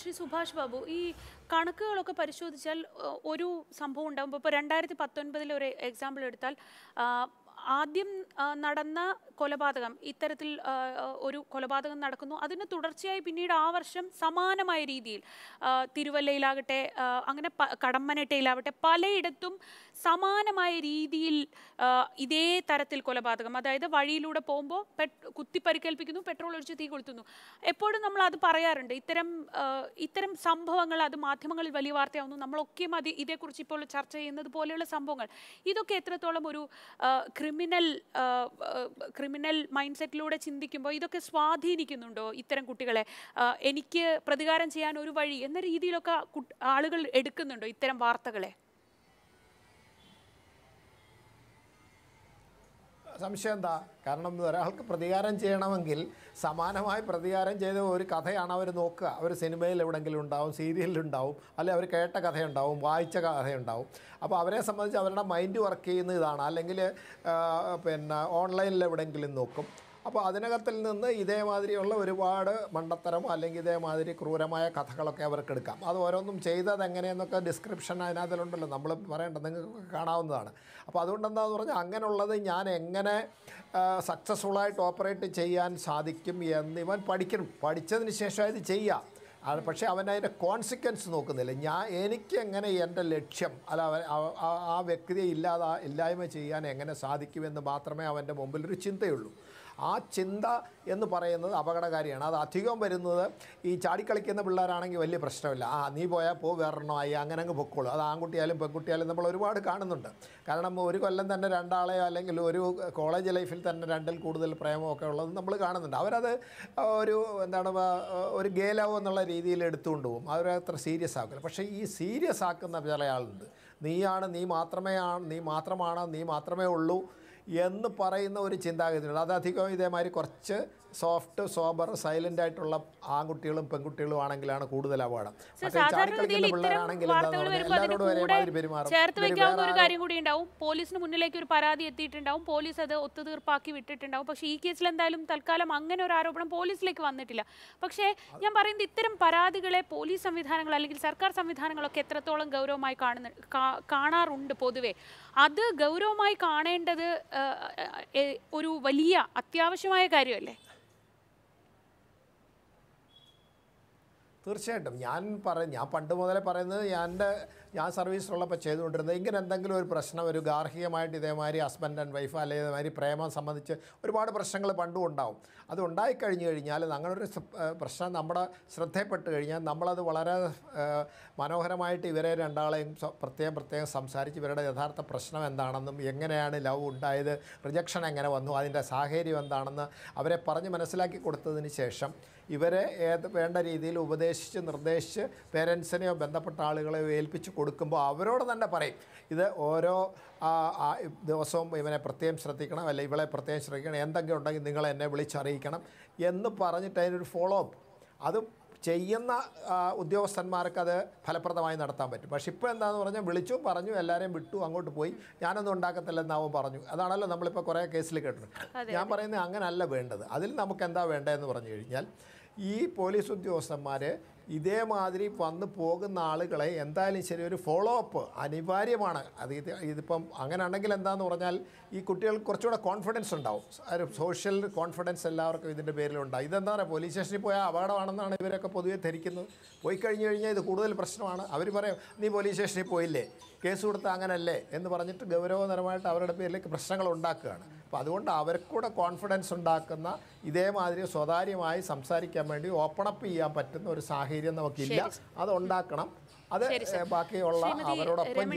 ശ്രീ സുഭാഷ് ബാബു ഈ കണക്കുകളൊക്കെ പരിശോധിച്ചാൽ ഒരു സംഭവം ഉണ്ടാകുമ്പോൾ ഇപ്പോൾ രണ്ടായിരത്തി പത്തൊൻപതിലെ ഒരു എക്സാമ്പിൾ എടുത്താൽ ആദ്യം നടന്ന കൊലപാതകം ഇത്തരത്തിൽ ഒരു കൊലപാതകം നടക്കുന്നു അതിന് തുടർച്ചയായി പിന്നീട് ആ വർഷം സമാനമായ രീതിയിൽ തിരുവല്ലയിലാകട്ടെ അങ്ങനെ കടമ്മനട്ടയിലാവട്ടെ പലയിടത്തും സമാനമായ രീതിയിൽ ഇതേ തരത്തിൽ കൊലപാതകം അതായത് വഴിയിലൂടെ പോകുമ്പോൾ കുത്തിപ്പരിക്കേൽപ്പിക്കുന്നു പെട്രോൾ ഒഴിച്ച് തീ കൊളുത്തുന്നു എപ്പോഴും നമ്മൾ അത് പറയാറുണ്ട് ഇത്തരം ഇത്തരം സംഭവങ്ങൾ അത് മാധ്യമങ്ങളിൽ വലിയ വാർത്തയാവുന്നു നമ്മളൊക്കെയും അത് ഇതേക്കുറിച്ച് ഇപ്പോൾ ചർച്ച ചെയ്യുന്നത് പോലെയുള്ള സംഭവങ്ങൾ ഇതൊക്കെ എത്രത്തോളം ഒരു ക്രിമിനൽ ക്രിമിനൽ ക്രിമിനൽ മൈൻഡ് സെറ്റിലൂടെ ചിന്തിക്കുമ്പോൾ ഇതൊക്കെ സ്വാധീനിക്കുന്നുണ്ടോ ഇത്തരം കുട്ടികളെ എനിക്ക് പ്രതികാരം ചെയ്യാൻ ഒരു വഴി എന്ന രീതിയിലൊക്കെ ആളുകൾ എടുക്കുന്നുണ്ടോ ഇത്തരം വാർത്തകളെ സംശയം എന്താ കാരണം ഒരാൾക്ക് പ്രതികാരം ചെയ്യണമെങ്കിൽ സമാനമായി പ്രതികാരം ചെയ്ത ഒരു കഥയാണ് അവർ നോക്കുക അവർ സിനിമയിൽ എവിടെയെങ്കിലും ഉണ്ടാവും സീരിയലിലുണ്ടാവും അല്ലെങ്കിൽ അവർ കേട്ട കഥയുണ്ടാവും വായിച്ച കഥയുണ്ടാവും അപ്പോൾ അവരെ സംബന്ധിച്ച് അവരുടെ മൈൻഡ് വർക്ക് ചെയ്യുന്ന ഇതാണ് അല്ലെങ്കിൽ പിന്നെ ഓൺലൈനിൽ എവിടെയെങ്കിലും നോക്കും അപ്പോൾ അതിനകത്തിൽ നിന്ന് ഇതേമാതിരിയുള്ള ഒരുപാട് മണ്ടത്തരം അല്ലെങ്കിൽ ഇതേമാതിരി ക്രൂരമായ കഥകളൊക്കെ അവർക്ക് എടുക്കാം അത് ഓരോന്നും ചെയ്തത് എങ്ങനെയെന്നൊക്കെ ഡിസ്ക്രിപ്ഷൻ അതിനകത്തിലുണ്ടല്ലോ നമ്മൾ പറയേണ്ടത് നിങ്ങൾക്ക് കാണാവുന്നതാണ് അപ്പോൾ അതുകൊണ്ട് പറഞ്ഞാൽ അങ്ങനെയുള്ളത് ഞാൻ എങ്ങനെ സക്സസ്ഫുള്ളായിട്ട് ഓപ്പറേറ്റ് ചെയ്യാൻ സാധിക്കും എന്ന് ഇവൻ പഠിക്കണം പഠിച്ചതിന് ശേഷം ഇത് ചെയ്യാം അത് പക്ഷേ അവൻ കോൺസിക്വൻസ് നോക്കുന്നില്ല ഞാൻ എനിക്ക് എങ്ങനെ എൻ്റെ ലക്ഷ്യം അല്ല അവൻ ആ വ്യക്തിയെ ഇല്ലാതെ ഇല്ലായ്മ ചെയ്യാൻ എങ്ങനെ സാധിക്കുമെന്ന് മാത്രമേ അവൻ്റെ മുമ്പിൽ ഒരു ചിന്തയുള്ളൂ ആ ചിന്ത എന്ന് പറയുന്നത് അപകടകാരിയാണ് അത് അധികം വരുന്നത് ഈ ചാടിക്കളിക്കുന്ന പിള്ളേരാണെങ്കിൽ വലിയ പ്രശ്നമില്ല ആ നീ പോയാൽ പോ വേറെണ്ണമായി അങ്ങനെ അങ്ങ് പൊക്കോളൂ അത് ആൺകുട്ടിയാലും പെൺകുട്ടിയാലും നമ്മൾ ഒരുപാട് കാണുന്നുണ്ട് കാരണം ഒരു കൊല്ലം തന്നെ രണ്ടാളെയോ അല്ലെങ്കിൽ ഒരു കോളേജ് ലൈഫിൽ തന്നെ രണ്ടിൽ കൂടുതൽ പ്രേമമൊക്കെ ഉള്ളത് നമ്മൾ കാണുന്നുണ്ട് അവരത് ഒരു എന്താണ് ഒരു ഗേലാവോ എന്നുള്ള രീതിയിൽ എടുത്തുകൊണ്ട് പോകും അവരത്ര സീരിയസ് ആക്കില്ല പക്ഷേ ഈ സീരിയസ് ആക്കുന്ന ചില ആളുണ്ട് നീയാണ് നീ മാത്രമേ ആണ് നീ മാത്രമാണ് നീ മാത്രമേ ഉള്ളൂ എന്ന് പറയുന്ന ഒരു ചിന്താഗതിയുണ്ട് അതധികം ഇതേമാതിരി കുറച്ച് സോഫ്റ്റ് സോബർ സൈലന്റ് ആയിട്ടുള്ള ആൺകുട്ടികളും പെൺകുട്ടികളും ആണെങ്കിലാണ് കൂടുതൽ അപകടം ചേർത്ത് വെക്കാവുന്ന ഒരു കാര്യം കൂടി ഉണ്ടാവും പോലീസിന് മുന്നിലേക്ക് ഒരു പരാതി എത്തിയിട്ടുണ്ടാവും പോലീസ് അത് ഒത്തുതീർപ്പാക്കി വിട്ടിട്ടുണ്ടാവും പക്ഷേ ഈ കേസിൽ എന്തായാലും തൽക്കാലം അങ്ങനെ ഒരു ആരോപണം പോലീസിലേക്ക് വന്നിട്ടില്ല പക്ഷേ ഞാൻ പറയുന്നത് ഇത്തരം പരാതികളെ പോലീസ് സംവിധാനങ്ങൾ അല്ലെങ്കിൽ സർക്കാർ സംവിധാനങ്ങളൊക്കെ എത്രത്തോളം ഗൗരവമായി കാണുന്നു കാണാറുണ്ട് പൊതുവെ അത് ഗൗരവമായി കാണേണ്ടത് ഒരു വലിയ അത്യാവശ്യമായ കാര്യമല്ലേ തീർച്ചയായിട്ടും ഞാൻ പറ ഞാൻ പണ്ട് മുതലേ പറയുന്നത് എൻ്റെ ഞാൻ സർവീസിലുള്ളപ്പോൾ ചെയ്തുകൊണ്ടിരുന്നത് ഇങ്ങനെ എന്തെങ്കിലും ഒരു പ്രശ്നം ഒരു ഗാർഹികമായിട്ട് ഇതേമാതിരി ഹസ്ബൻഡ് ആൻഡ് വൈഫ് അല്ലെങ്കിൽ ഇതേമാതിരി പ്രേമം സംബന്ധിച്ച് ഒരുപാട് പ്രശ്നങ്ങൾ പണ്ടും ഉണ്ടാവും അത് ഉണ്ടായിക്കഴിഞ്ഞ് കഴിഞ്ഞാൽ അങ്ങനൊരു പ്രശ്നം നമ്മുടെ ശ്രദ്ധയിൽപ്പെട്ട് കഴിഞ്ഞാൽ നമ്മളത് വളരെ മനോഹരമായിട്ട് ഇവരെ രണ്ടാളെയും പ്രത്യേകം പ്രത്യേകം സംസാരിച്ച് ഇവരുടെ യഥാർത്ഥ പ്രശ്നം എന്താണെന്നും എങ്ങനെയാണ് ലവ് ഉണ്ടായത് റിജക്ഷൻ എങ്ങനെ വന്നു അതിൻ്റെ സാഹചര്യം എന്താണെന്ന് അവരെ പറഞ്ഞ് മനസ്സിലാക്കി കൊടുത്തതിന് ശേഷം ഇവരെ ഏത് വേണ്ട രീതിയിൽ ഉപദേശിച്ച് നിർദ്ദേശിച്ച് പേരൻസിനെയോ ബന്ധപ്പെട്ട ആളുകളെയോ ഏൽപ്പിച്ച് കൊടുക്കുമ്പോൾ അവരോട് തന്നെ പറയും ഇത് ഓരോ ദിവസവും ഇവനെ പ്രത്യേകം ശ്രദ്ധിക്കണം അല്ലെ ഇവളെ പ്രത്യേകം ശ്രദ്ധിക്കണം എന്തെങ്കിലും ഉണ്ടെങ്കിൽ നിങ്ങൾ എന്നെ വിളിച്ചറിയിക്കണം എന്ന് പറഞ്ഞിട്ട് അതിനൊരു ഫോളോ അപ്പ് അത് ചെയ്യുന്ന ഉദ്യോഗസ്ഥന്മാർക്ക് അത് ഫലപ്രദമായി നടത്താൻ പറ്റും പക്ഷേ ഇപ്പോൾ എന്താണെന്ന് പറഞ്ഞാൽ വിളിച്ചു പറഞ്ഞു എല്ലാവരെയും വിട്ടു അങ്ങോട്ട് പോയി ഞാനൊന്നും ഉണ്ടാക്കത്തില്ലെന്നാവും പറഞ്ഞു അതാണല്ലോ നമ്മളിപ്പോൾ കുറേ കേസിൽ കേട്ടിട്ടുണ്ട് ഞാൻ പറയുന്നത് അങ്ങനല്ല വേണ്ടത് അതിൽ നമുക്ക് എന്താ വേണ്ടതെന്ന് പറഞ്ഞു കഴിഞ്ഞാൽ ഈ പോലീസ് ഉദ്യോഗസ്ഥന്മാർ ഇതേമാതിരി വന്നു പോകുന്ന ആളുകളെ എന്തായാലും ശരി ഒരു ഫോളോ അപ്പ് അനിവാര്യമാണ് അത് ഇത് ഇതിപ്പം ആണെങ്കിൽ എന്താണെന്ന് പറഞ്ഞാൽ ഈ കുട്ടികൾക്ക് കുറച്ചുകൂടെ കോൺഫിഡൻസ് ഉണ്ടാവും ഒരു സോഷ്യൽ കോൺഫിഡൻസ് എല്ലാവർക്കും ഇതിൻ്റെ പേരിലുണ്ടാവും ഇതെന്താ പറയുക പോലീസ് സ്റ്റേഷനിൽ പോയാൽ അപകടമാണെന്നാണ് ഇവരൊക്കെ പൊതുവെ ധരിക്കുന്നത് പോയി കഴിഞ്ഞ് കഴിഞ്ഞാൽ ഇത് കൂടുതൽ പ്രശ്നമാണ് അവർ പറയും നീ പോലീസ് സ്റ്റേഷനിൽ പോയില്ലേ കേസ് കൊടുത്താൽ അങ്ങനല്ലേ എന്ന് പറഞ്ഞിട്ട് ഗൗരവതരമായിട്ട് അവരുടെ പേരിലേക്ക് പ്രശ്നങ്ങൾ ഉണ്ടാക്കുകയാണ് അപ്പോൾ അതുകൊണ്ട് അവർക്കൂടെ കോൺഫിഡൻസ് ഉണ്ടാക്കുന്ന ഇതേമാതിരി സ്വതാര്യമായി സംസാരിക്കാൻ വേണ്ടി ഓപ്പണപ്പ് ചെയ്യാൻ പറ്റുന്ന ഒരു സാഹചര്യം തീരുന്നവക്കില്ല അത് ഉണ്ടാക്കണം അത് ബാക്കിയുള്ള അവരോടൊപ്പം